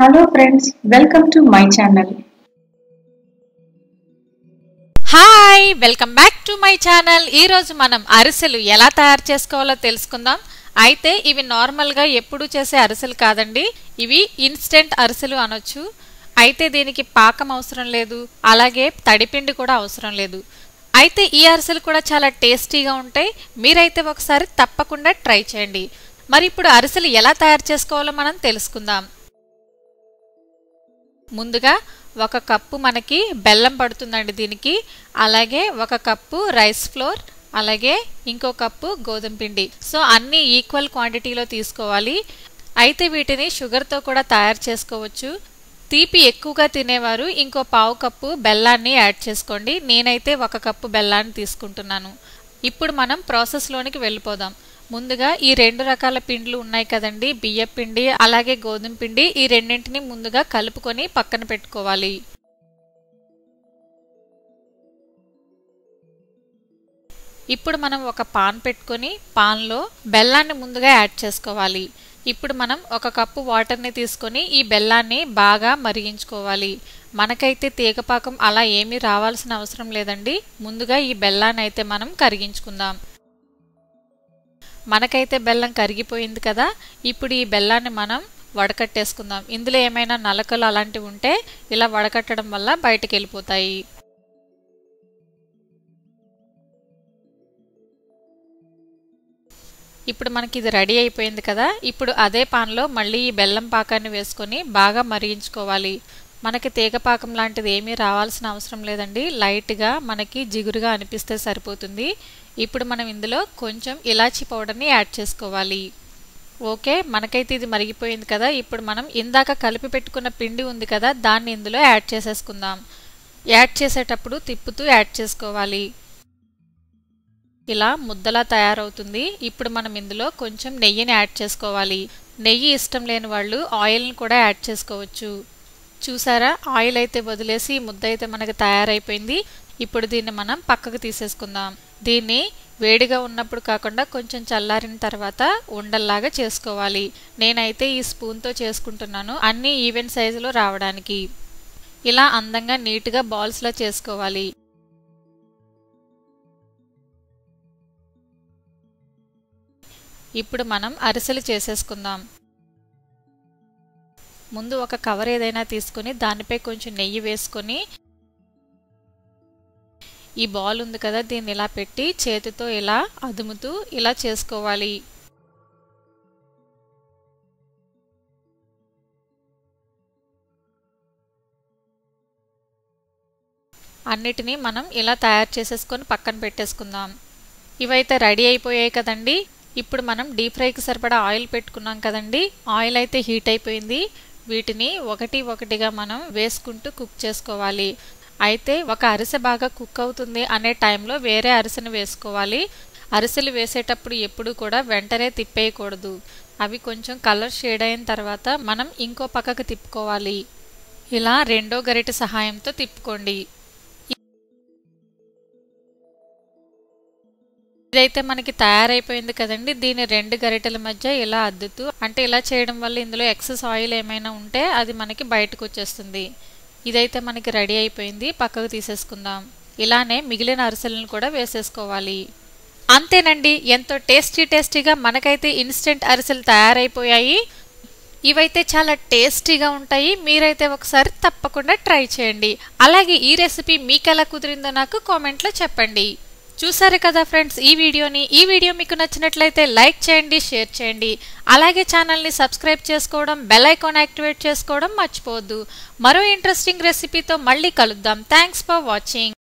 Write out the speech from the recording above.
hello friends welcome to my channel hi welcome back to my channel రోజు మనం అరిసెలు ఎలా తయారు చేసుకోవాలో తెలుసుకుందాం అయితే ఇవి నార్మల్గా ఎప్పుడు చేసే అరిసెలు కాదండి ఇవి ఇన్స్టెంట్ అరిసెలు అనొచ్చు అయితే దీనికి పాకం అవసరం లేదు అలాగే తడిపిండి కూడా అవసరం లేదు అయితే ఈ అరిసెలు కూడా చాలా టేస్టీగా ఉంటాయి మీరైతే ఒకసారి తప్పకుండా ట్రై చేయండి మరి ఇప్పుడు అరిసెలు ఎలా తయారు చేసుకోవాలో మనం తెలుసుకుందాం ముందుగా ఒక కప్పు మనకి బెల్లం పడుతుందండి దీనికి అలాగే ఒక కప్పు రైస్ ఫ్లోర్ అలాగే ఇంకో కప్పు గోధుమ పిండి సో అన్నీ ఈక్వల్ క్వాంటిటీలో తీసుకోవాలి అయితే వీటిని షుగర్తో కూడా తయారు చేసుకోవచ్చు తీపి ఎక్కువగా తినేవారు ఇంకో పావు కప్పు బెల్లాన్ని యాడ్ చేసుకోండి నేనైతే ఒక కప్పు బెల్లాన్ని తీసుకుంటున్నాను ఇప్పుడు మనం ప్రాసెస్లోనికి వెళ్ళిపోదాం ముందుగా ఈ రెండు రకాల పిండ్లు ఉన్నాయి కదండి బియ్య పిండి అలాగే గోధుమ పిండి ఈ రెండింటిని ముందుగా కలుపుకొని పక్కన పెట్టుకోవాలి ఇప్పుడు మనం ఒక పాన్ పెట్టుకొని పాన్లో బెల్లాన్ని ముందుగా యాడ్ చేసుకోవాలి ఇప్పుడు మనం ఒక కప్పు వాటర్ని తీసుకొని ఈ బెల్లాన్ని బాగా మరిగించుకోవాలి మనకైతే తీగపాకం అలా ఏమీ రావాల్సిన అవసరం లేదండి ముందుగా ఈ బెల్లాన్ని అయితే మనం కరిగించుకుందాం మనకైతే బెల్లం కరిగిపోయింది కదా ఇప్పుడు ఈ బెల్లాన్ని మనం వడకట్టేసుకుందాం ఇందులో ఏమైనా నలకలు అలాంటివి ఉంటే ఇలా వడకట్టడం వల్ల బయటకు వెళ్ళిపోతాయి ఇప్పుడు మనకి ఇది రెడీ అయిపోయింది కదా ఇప్పుడు అదే పాన్లో మళ్ళీ ఈ బెల్లం పాకాన్ని వేసుకొని బాగా మరిగించుకోవాలి మనకి తీగపాకం లాంటిది ఏమీ రావాల్సిన అవసరం లేదండి లైట్గా మనకి జిగురుగా అనిపిస్తే సరిపోతుంది ఇప్పుడు మనం ఇందులో కొంచెం ఇలాచి పౌడర్ని యాడ్ చేసుకోవాలి ఓకే మనకైతే ఇది మరిగిపోయింది కదా ఇప్పుడు మనం ఇందాక కలిపి పెట్టుకున్న పిండి ఉంది కదా దాన్ని ఇందులో యాడ్ చేసేసుకుందాం యాడ్ చేసేటప్పుడు తిప్పుతూ యాడ్ చేసుకోవాలి ఇలా ముద్దలా తయారవుతుంది ఇప్పుడు మనం ఇందులో కొంచెం నెయ్యిని యాడ్ చేసుకోవాలి నెయ్యి ఇష్టం లేని వాళ్ళు ఆయిల్ని కూడా యాడ్ చేసుకోవచ్చు చూసారా ఆయిల్ అయితే వదిలేసి ముద్ద అయితే మనకి తయారైపోయింది ఇప్పుడు దీన్ని మనం పక్కకు తీసేసుకుందాం దీన్ని వేడిగా ఉన్నప్పుడు కాకుండా కొంచెం చల్లారిన తర్వాత ఉండల్లాగా చేసుకోవాలి నేనైతే ఈ స్పూన్తో చేసుకుంటున్నాను అన్ని ఈవెంట్ సైజులో రావడానికి ఇలా అందంగా నీట్గా బాల్స్లా చేసుకోవాలి ఇప్పుడు మనం అరిసెలు చేసేసుకుందాం ముందు ఒక కవర్ ఏదైనా తీసుకుని దానిపై కొంచెం నెయ్యి వేసుకొని ఈ బాల్ ఉంది కదా దీన్ని ఇలా పెట్టి చేతితో ఇలా అదుముతూ ఇలా చేసుకోవాలి అన్నిటినీ మనం ఇలా తయారు చేసేసుకొని పక్కన పెట్టేసుకుందాం ఇవైతే రెడీ అయిపోయాయి కదండి ఇప్పుడు మనం డీప్ ఫ్రైకి సరిపడా ఆయిల్ పెట్టుకున్నాం కదండి ఆయిల్ అయితే హీట్ అయిపోయింది వీటిని ఒకటి ఒకటిగా మనం వేసుకుంటూ కుక్ చేసుకోవాలి అయితే ఒక అరిసె బాగా కుక్ అవుతుంది అనే టైంలో వేరే అరిసెను వేసుకోవాలి అరిసెలు వేసేటప్పుడు ఎప్పుడు కూడా వెంటనే తిప్పేయకూడదు అవి కొంచెం కలర్ షేడ్ అయిన తర్వాత మనం ఇంకో పక్కకు తిప్పుకోవాలి ఇలా రెండో గరిటె సహాయంతో తిప్పుకోండి ఇదైతే మనకి తయారైపోయింది కదండి దీని రెండు గరిటెల మధ్య ఇలా అద్దుతూ అంటే ఇలా చేయడం వల్ల ఇందులో ఎక్సెస్ ఆయిల్ ఏమైనా ఉంటే అది మనకి బయటకు వచ్చేస్తుంది ఇదైతే మనకి రెడీ అయిపోయింది పక్కకు తీసేసుకుందాం ఇలానే మిగిలిన అరిసెలను కూడా వేసేసుకోవాలి అంతేనండి ఎంతో టేస్టీ టేస్టీగా మనకైతే ఇన్స్టెంట్ అరిసెలు తయారైపోయాయి ఇవైతే చాలా టేస్టీగా ఉంటాయి మీరైతే ఒకసారి తప్పకుండా ట్రై చేయండి అలాగే ఈ రెసిపీ మీకు ఎలా కుదిరిందో నాకు కామెంట్లో చెప్పండి చూసారు కదా ఫ్రెండ్స్ ఈ వీడియోని ఈ వీడియో మీకు నచ్చినట్లయితే లైక్ చేయండి షేర్ చేయండి అలాగే ఛానల్ని సబ్స్క్రైబ్ చేసుకోవడం బెల్ యాక్టివేట్ చేసుకోవడం మర్చిపోవద్దు మరో ఇంట్రెస్టింగ్ రెసిపీతో మళ్ళీ కలుద్దాం థ్యాంక్స్ ఫర్ వాచింగ్